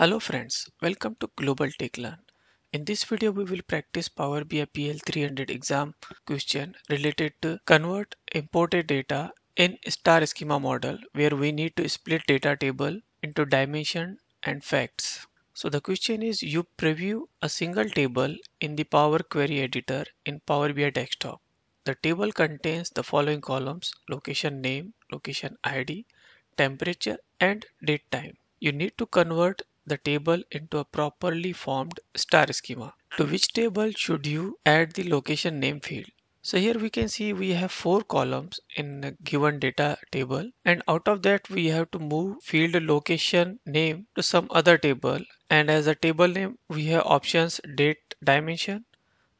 Hello friends, welcome to Global Tech Learn. In this video we will practice Power BI PL300 exam question related to convert imported data in star schema model where we need to split data table into dimension and facts. So the question is you preview a single table in the Power Query editor in Power BI desktop. The table contains the following columns location name, location ID, temperature and date time. You need to convert the table into a properly formed star schema. To which table should you add the location name field? So here we can see we have four columns in a given data table and out of that we have to move field location name to some other table and as a table name we have options date dimension,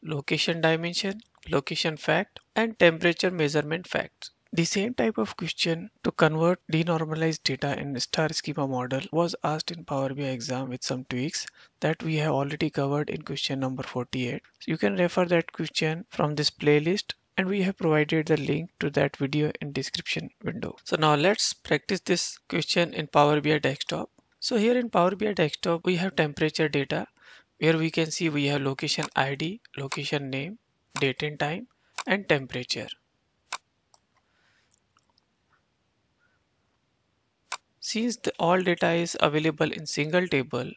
location dimension, location fact and temperature measurement facts. The same type of question to convert denormalized data in star schema model was asked in Power BI exam with some tweaks that we have already covered in question number 48. So you can refer that question from this playlist and we have provided the link to that video in description window. So now let's practice this question in Power BI desktop. So here in Power BI desktop we have temperature data where we can see we have location ID, location name, date and time and temperature. Since the all data is available in single table,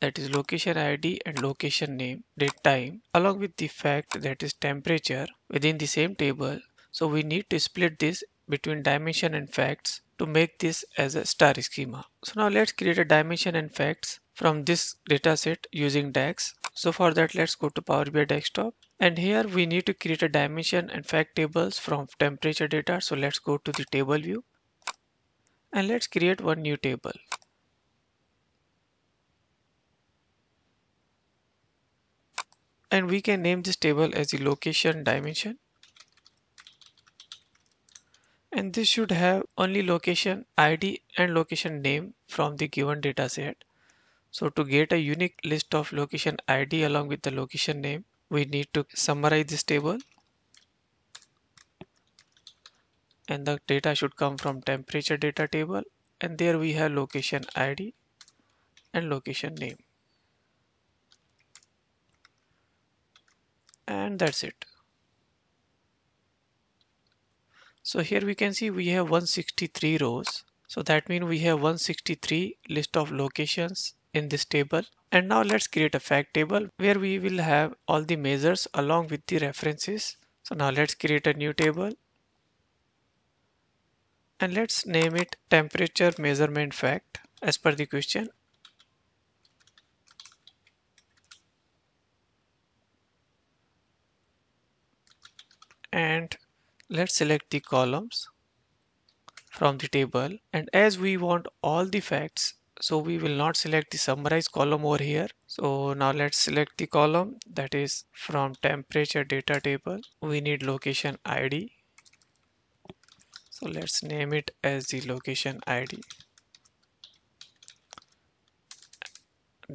that is location ID and location name, date time, along with the fact that is temperature within the same table, so we need to split this between dimension and facts to make this as a star schema. So now let's create a dimension and facts from this dataset using DAX. So for that let's go to Power BI desktop and here we need to create a dimension and fact tables from temperature data. So let's go to the table view and let's create one new table. And we can name this table as the location dimension. And this should have only location ID and location name from the given dataset. So to get a unique list of location ID along with the location name, we need to summarize this table and the data should come from temperature data table and there we have location ID and location name and that's it so here we can see we have 163 rows so that means we have 163 list of locations in this table and now let's create a fact table where we will have all the measures along with the references so now let's create a new table and let's name it temperature measurement fact as per the question and let's select the columns from the table and as we want all the facts so we will not select the summarize column over here so now let's select the column that is from temperature data table we need location id so let's name it as the location id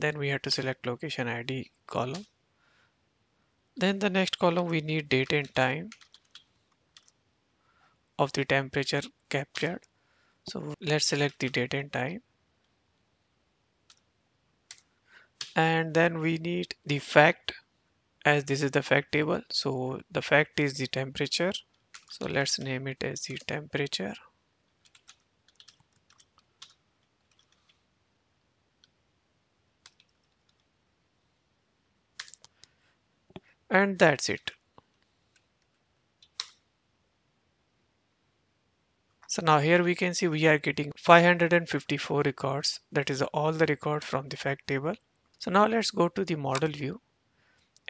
then we have to select location id column then the next column we need date and time of the temperature captured so let's select the date and time and then we need the fact as this is the fact table so the fact is the temperature so let's name it as the temperature and that's it so now here we can see we are getting 554 records that is all the record from the fact table so now let's go to the model view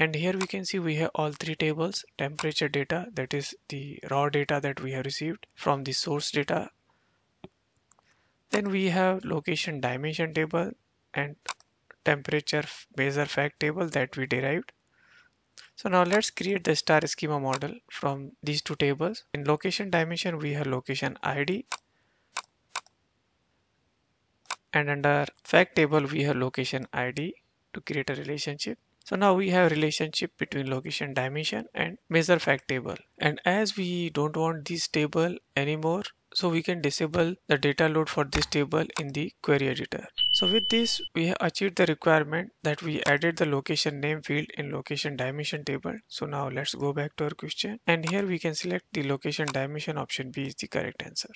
and here we can see we have all three tables temperature data that is the raw data that we have received from the source data then we have location dimension table and temperature measure fact table that we derived so now let's create the star schema model from these two tables in location dimension we have location id and under fact table we have location id to create a relationship so now we have relationship between location dimension and measure fact table. And as we don't want this table anymore, so we can disable the data load for this table in the query editor. So with this, we have achieved the requirement that we added the location name field in location dimension table. So now let's go back to our question. And here we can select the location dimension option B is the correct answer.